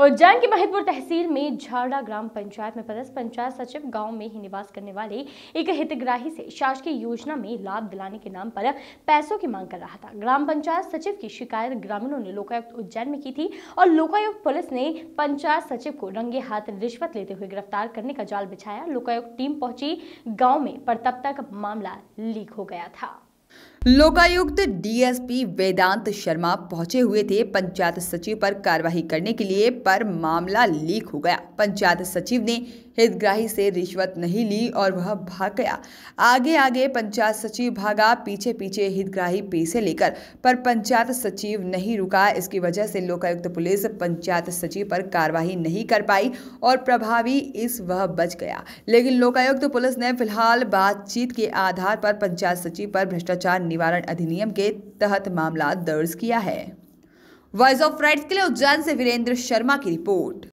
उज्जैन की महिपुर तहसील में झाड़ा ग्राम पंचायत में पदस्थ पंचायत सचिव गांव में ही निवास करने वाले एक हितग्राही से शासकीय योजना में लाभ दिलाने के नाम पर पैसों की मांग कर रहा था ग्राम पंचायत सचिव की शिकायत ग्रामीणों ने लोकायुक्त उज्जैन में की थी और लोकायुक्त पुलिस ने पंचायत सचिव को रंगे हाथ रिश्वत लेते हुए गिरफ्तार करने का जाल बिछाया लोकायुक्त टीम पहुंची गाँव में पर तब तक मामला लीक हो गया था लोकायुक्त डीएसपी वेदांत शर्मा पहुंचे हुए थे पंचायत सचिव पर कार्रवाई करने के लिए पर मामला लीक हो गया पंचायत सचिव ने हितग्राही से रिश्वत नहीं ली और वह भाग गया आगे आगे पंचायत सचिव भागा पीछे पीछे हितग्राही पैसे लेकर पर पंचायत सचिव नहीं रुका इसकी वजह से लोकायुक्त पुलिस पंचायत सचिव पर कार्रवाई नहीं कर पाई और प्रभावी इस वह बच गया लेकिन लोकायुक्त पुलिस ने फिलहाल बातचीत के आधार पर पंचायत सचिव पर भ्रष्टाचार भ्रष्टाचार निवारण अधिनियम के तहत मामला दर्ज किया है वॉइस ऑफ राइट्स के लिए उज्जैन से वीरेंद्र शर्मा की रिपोर्ट